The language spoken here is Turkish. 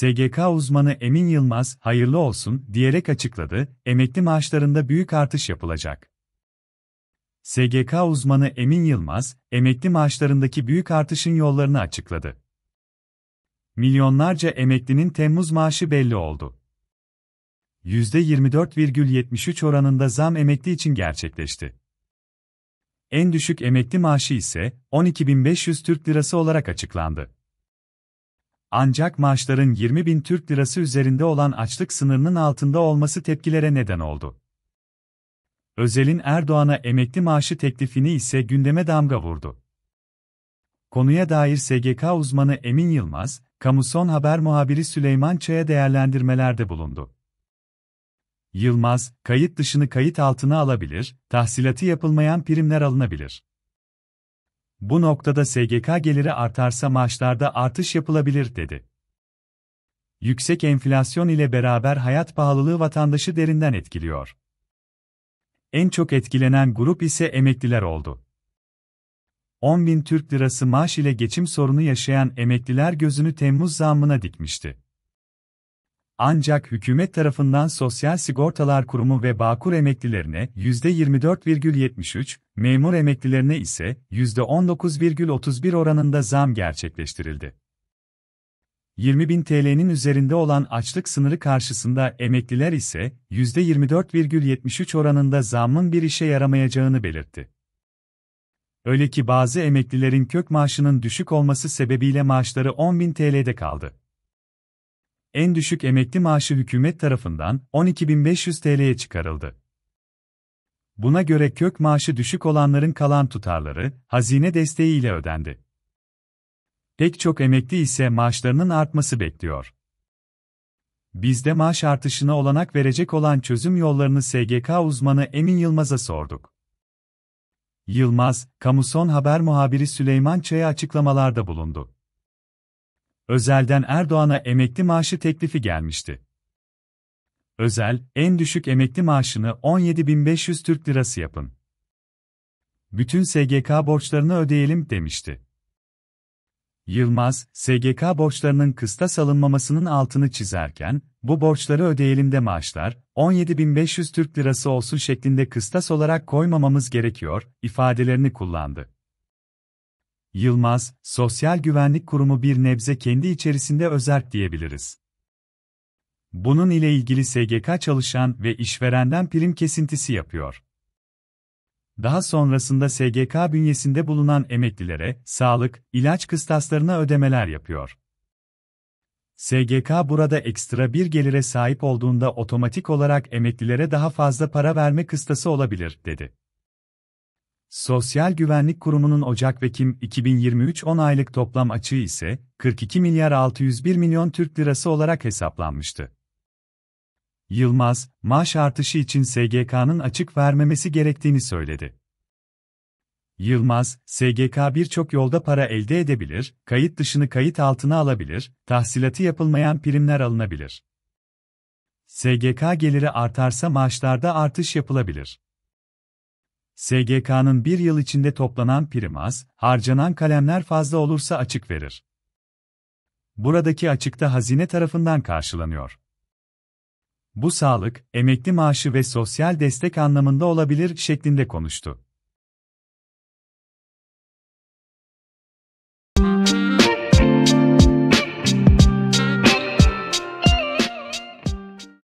SGK uzmanı Emin Yılmaz, hayırlı olsun diyerek açıkladı, emekli maaşlarında büyük artış yapılacak. SGK uzmanı Emin Yılmaz, emekli maaşlarındaki büyük artışın yollarını açıkladı. Milyonlarca emeklinin Temmuz maaşı belli oldu. %24,73 oranında zam emekli için gerçekleşti. En düşük emekli maaşı ise 12.500 Türk Lirası olarak açıklandı. Ancak maaşların 20 bin Türk lirası üzerinde olan açlık sınırının altında olması tepkilere neden oldu. Özel'in Erdoğan'a emekli maaşı teklifini ise gündeme damga vurdu. Konuya dair SGK uzmanı Emin Yılmaz, Kamuson Haber muhabiri Süleyman Çaya değerlendirmelerde bulundu. Yılmaz, kayıt dışını kayıt altına alabilir, tahsilatı yapılmayan primler alınabilir. Bu noktada SGK geliri artarsa maaşlarda artış yapılabilir dedi. Yüksek enflasyon ile beraber hayat pahalılığı vatandaşı derinden etkiliyor. En çok etkilenen grup ise emekliler oldu. 10 bin Türk lirası maaş ile geçim sorunu yaşayan emekliler gözünü Temmuz zammına dikmişti. Ancak hükümet tarafından Sosyal Sigortalar Kurumu ve Bağkur emeklilerine %24,73, memur emeklilerine ise %19,31 oranında zam gerçekleştirildi. 20 bin TL'nin üzerinde olan açlık sınırı karşısında emekliler ise %24,73 oranında zammın bir işe yaramayacağını belirtti. Öyle ki bazı emeklilerin kök maaşının düşük olması sebebiyle maaşları 10 bin TL'de kaldı en düşük emekli maaşı hükümet tarafından 12.500 TL'ye çıkarıldı. Buna göre kök maaşı düşük olanların kalan tutarları, hazine desteğiyle ödendi. Pek çok emekli ise maaşlarının artması bekliyor. Bizde maaş artışına olanak verecek olan çözüm yollarını SGK uzmanı Emin Yılmaz'a sorduk. Yılmaz, Kamuson Haber muhabiri Süleyman Çaya açıklamalarda bulundu. Özel'den Erdoğan'a emekli maaşı teklifi gelmişti. Özel, en düşük emekli maaşını 17.500 Türk Lirası yapın. Bütün SGK borçlarını ödeyelim demişti. Yılmaz, SGK borçlarının kıstas alınmamasının altını çizerken, bu borçları ödeyelim de maaşlar, 17.500 Türk Lirası olsun şeklinde kıstas olarak koymamamız gerekiyor, ifadelerini kullandı. Yılmaz, Sosyal Güvenlik Kurumu bir nebze kendi içerisinde özerk diyebiliriz. Bunun ile ilgili SGK çalışan ve işverenden prim kesintisi yapıyor. Daha sonrasında SGK bünyesinde bulunan emeklilere sağlık, ilaç kıstaslarına ödemeler yapıyor. SGK burada ekstra bir gelire sahip olduğunda otomatik olarak emeklilere daha fazla para verme kıstası olabilir, dedi. Sosyal Güvenlik Kurumu'nun Ocak ve Kim 2023 10 aylık toplam açığı ise 42 milyar 601 milyon Türk lirası olarak hesaplanmıştı. Yılmaz, maaş artışı için SGK'nın açık vermemesi gerektiğini söyledi. Yılmaz, SGK birçok yolda para elde edebilir, kayıt dışını kayıt altına alabilir, tahsilatı yapılmayan primler alınabilir. SGK geliri artarsa maaşlarda artış yapılabilir. SGK'nın bir yıl içinde toplanan prim az, harcanan kalemler fazla olursa açık verir. Buradaki açıkta hazine tarafından karşılanıyor. Bu sağlık, emekli maaşı ve sosyal destek anlamında olabilir şeklinde konuştu.